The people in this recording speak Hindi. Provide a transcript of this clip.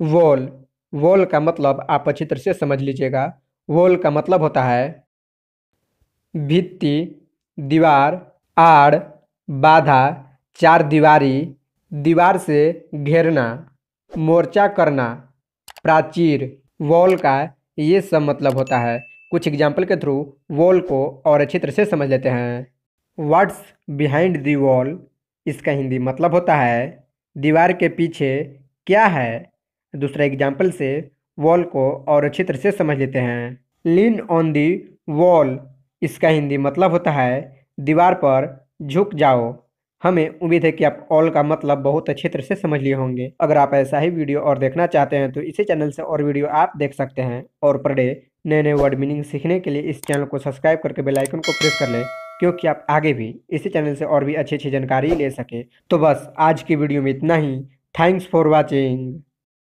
वॉल वॉल का मतलब आप अच्छी तरह से समझ लीजिएगा वॉल का मतलब होता है भित्ति दीवार आड़ बाधा चार दीवारी दीवार से घेरना मोर्चा करना प्राचीर वॉल का ये सब मतलब होता है कुछ एग्जाम्पल के थ्रू वॉल को और अच्छी तरह से समझ लेते हैं वाट्स बिहाइंड दी वॉल इसका हिंदी मतलब होता है दीवार के पीछे क्या है दूसरा एग्जाम्पल से वॉल को और अच्छी तरह से समझ लेते हैं लीन ऑन दी वॉल इसका हिंदी मतलब होता है दीवार पर झुक जाओ हमें उम्मीद है कि आप ऑल का मतलब बहुत अच्छे तरह से समझ लिए होंगे अगर आप ऐसा ही वीडियो और देखना चाहते हैं तो इसी चैनल से और वीडियो आप देख सकते हैं और पर डे नए नए वर्ड मीनिंग सीखने के लिए इस चैनल को सब्सक्राइब करके बेल आइकन को प्रेस कर लें क्योंकि आप आगे भी इसी चैनल से और भी अच्छी अच्छी जानकारी ले सकें तो बस आज की वीडियो में इतना ही थैंक्स फॉर वॉचिंग